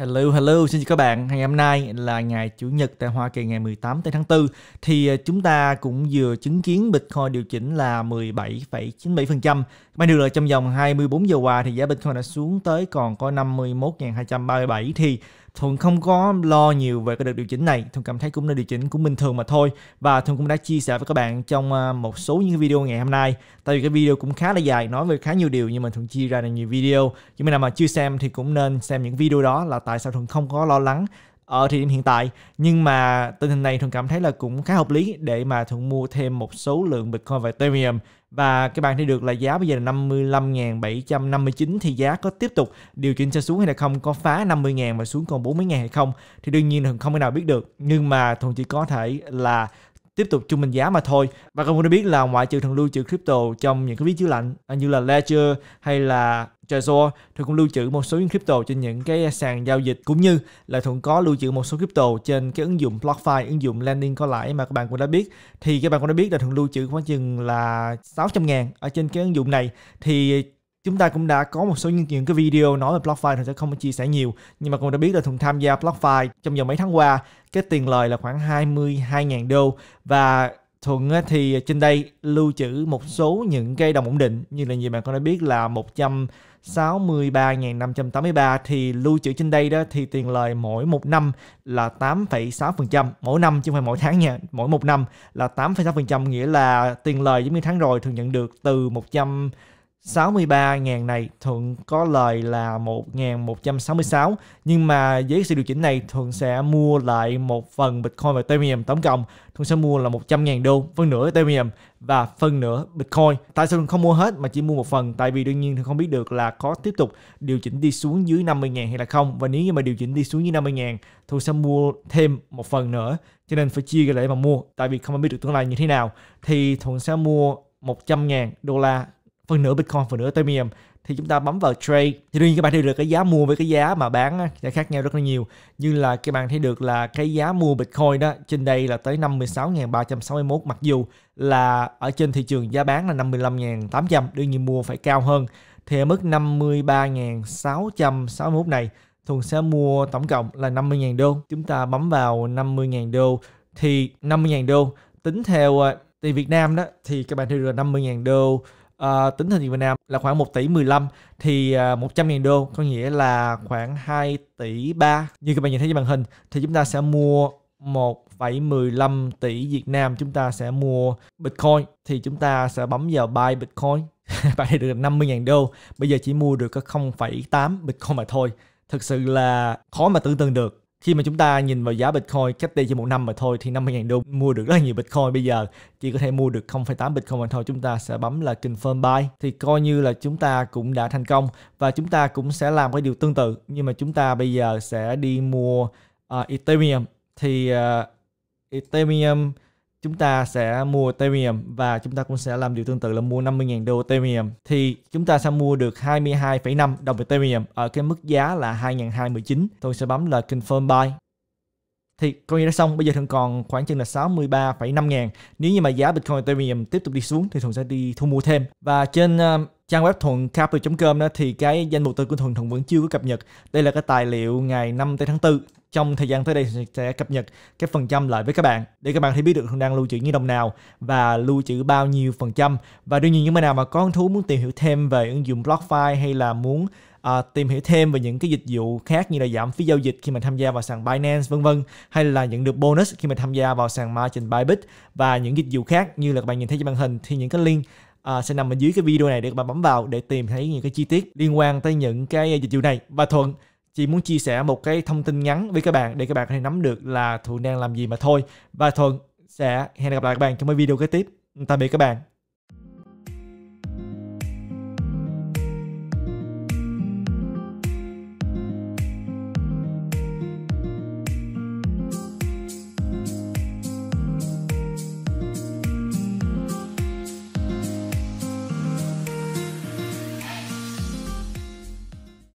Hello, hello, xin chào các bạn. Ngày hôm nay là ngày Chủ nhật tại Hoa Kỳ ngày 18 tháng 4. Thì à, chúng ta cũng vừa chứng kiến Bitcoin điều chỉnh là 17,97%. May được là trong vòng 24 giờ qua thì giá Bitcoin đã xuống tới còn có 51.237. Thì thuận không có lo nhiều về cái đợt điều chỉnh này thuận cảm thấy cũng là điều chỉnh cũng bình thường mà thôi và thuận cũng đã chia sẻ với các bạn trong à, một số những video ngày hôm nay tại vì cái video cũng khá là dài nói về khá nhiều điều nhưng mà thuận chia ra là nhiều video chứ mình nào mà chưa xem thì cũng nên xem những video đó là tại sao thuận không có lo lắng ở ờ, thời điểm hiện tại nhưng mà tình hình này thường cảm thấy là cũng khá hợp lý để mà thường mua thêm một số lượng Bitcoin và Ethereum và các bạn thấy được là giá bây giờ là 55.759 thì giá có tiếp tục điều chỉnh cho xuống hay là không có phá 50.000 mà xuống còn 40.000 hay không thì đương nhiên là không thể nào biết được nhưng mà thường chỉ có thể là tiếp tục trung bình giá mà thôi và các bạn đã biết là ngoại trừ thằng lưu trữ crypto trong những cái ví chứa lạnh à, như là Ledger hay là Trezor thì cũng lưu trữ một số những crypto trên những cái sàn giao dịch cũng như là thường có lưu trữ một số crypto trên cái ứng dụng BlockFi ứng dụng lending có lãi mà các bạn cũng đã biết thì các bạn cũng đã biết là thường lưu trữ khoảng chừng là 600 ngàn ở trên cái ứng dụng này thì chúng ta cũng đã có một số những, những cái video nói về BlockFi thì sẽ không chia sẻ nhiều nhưng mà cũng đã biết là thùng tham gia BlockFi trong vòng mấy tháng qua cái tiền lời là khoảng 22.000 đô và Thuận thì trên đây lưu trữ một số những cái đồng ổn định như là nhiều bạn con đã biết là 163.583 thì lưu trữ trên đây đó thì tiền lời mỗi một năm là 8,6% mỗi năm chứ không phải mỗi tháng nha mỗi một năm là 8,6% nghĩa là tiền lời giống như tháng rồi thường nhận được từ 100 63.000 này Thuận có lời là 1.166 nhưng mà với sự điều chỉnh này Thuận sẽ mua lại một phần Bitcoin và Ethereum tổng cộng Thuận sẽ mua là 100.000 đô phân nửa Ethereum và phân nửa Bitcoin tại sao Thuận không mua hết mà chỉ mua một phần tại vì đương nhiên Thuận không biết được là có tiếp tục điều chỉnh đi xuống dưới 50.000 hay là không và nếu như mà điều chỉnh đi xuống dưới 50.000 Thuận sẽ mua thêm một phần nữa cho nên phải chia ra để mà mua tại vì không biết được tương lai như thế nào thì Thuận sẽ mua 100.000 đô la phần nửa Bitcoin phần nửa Ethereum thì chúng ta bấm vào trade thì đương nhiên các bạn thấy được cái giá mua với cái giá mà bán sẽ khác nhau rất là nhiều như là các bạn thấy được là cái giá mua Bitcoin đó trên đây là tới 56.361 mặc dù là ở trên thị trường giá bán là 55.800 đương nhiên mua phải cao hơn thì ở mức 53.661 này Thuần sẽ mua tổng cộng là 50.000 đô chúng ta bấm vào 50.000 đô thì 50.000 đô tính theo à, tiền Việt Nam đó thì các bạn thấy được là 50.000 đô uh, tính tiền Việt Nam là khoảng 1 tỷ 15 thì uh, 100 000 đô có nghĩa là khoảng 2 tỷ 3. Như các bạn nhìn thấy trên màn hình thì chúng ta sẽ mua 1,15 tỷ Việt Nam chúng ta sẽ mua Bitcoin thì chúng ta sẽ bấm vào buy Bitcoin bạn thì được 50.000 đô bây giờ chỉ mua được có 0,8 Bitcoin mà thôi thực sự là khó mà tưởng tượng được khi mà chúng ta nhìn vào giá Bitcoin cách đây chỉ một năm mà thôi thì 50.000 đô mua được rất là nhiều Bitcoin bây giờ chỉ có thể mua được 0,8 Bitcoin mà thôi chúng ta sẽ bấm là confirm buy thì coi như là chúng ta cũng đã thành công và chúng ta cũng sẽ làm cái điều tương tự nhưng mà chúng ta bây giờ sẽ đi mua uh, Ethereum thì uh, Ethereum chúng ta sẽ mua Ethereum và chúng ta cũng sẽ làm điều tương tự là mua 50.000 đô Ethereum thì chúng ta sẽ mua được 22,5 đồng Ethereum ở cái mức giá là 2.219. Tôi sẽ bấm là confirm buy thì coi như đã xong bây giờ thường còn khoảng chừng là 63,5 ngàn nếu như mà giá Bitcoin Ethereum tiếp tục đi xuống thì Thuận sẽ đi thu mua thêm và trên uh, trang web thuận capital.com đó thì cái danh mục tư của thuận thuận vẫn chưa có cập nhật đây là cái tài liệu ngày 5 tháng 4 trong thời gian tới đây sẽ cập nhật cái phần trăm lại với các bạn để các bạn thì biết được Hương đang lưu trữ như đồng nào và lưu trữ bao nhiêu phần trăm và đương nhiên những bạn nào mà có hứng thú muốn tìm hiểu thêm về ứng dụng BlockFi hay là muốn à, tìm hiểu thêm về những cái dịch vụ khác như là giảm phí giao dịch khi mình tham gia vào sàn Binance vân vân hay là nhận được bonus khi mình tham gia vào sàn margin Bybit và những dịch vụ khác như là các bạn nhìn thấy trên màn hình thì những cái link à, sẽ nằm ở dưới cái video này để các bạn bấm vào để tìm thấy những cái chi tiết liên quan tới những cái dịch vụ này và thuận chị muốn chia sẻ một cái thông tin ngắn với các bạn để các bạn có thể nắm được là Thuận đang làm gì mà thôi. Và Thuận sẽ hẹn gặp lại các bạn trong cái video kế tiếp. Tạm biệt các bạn.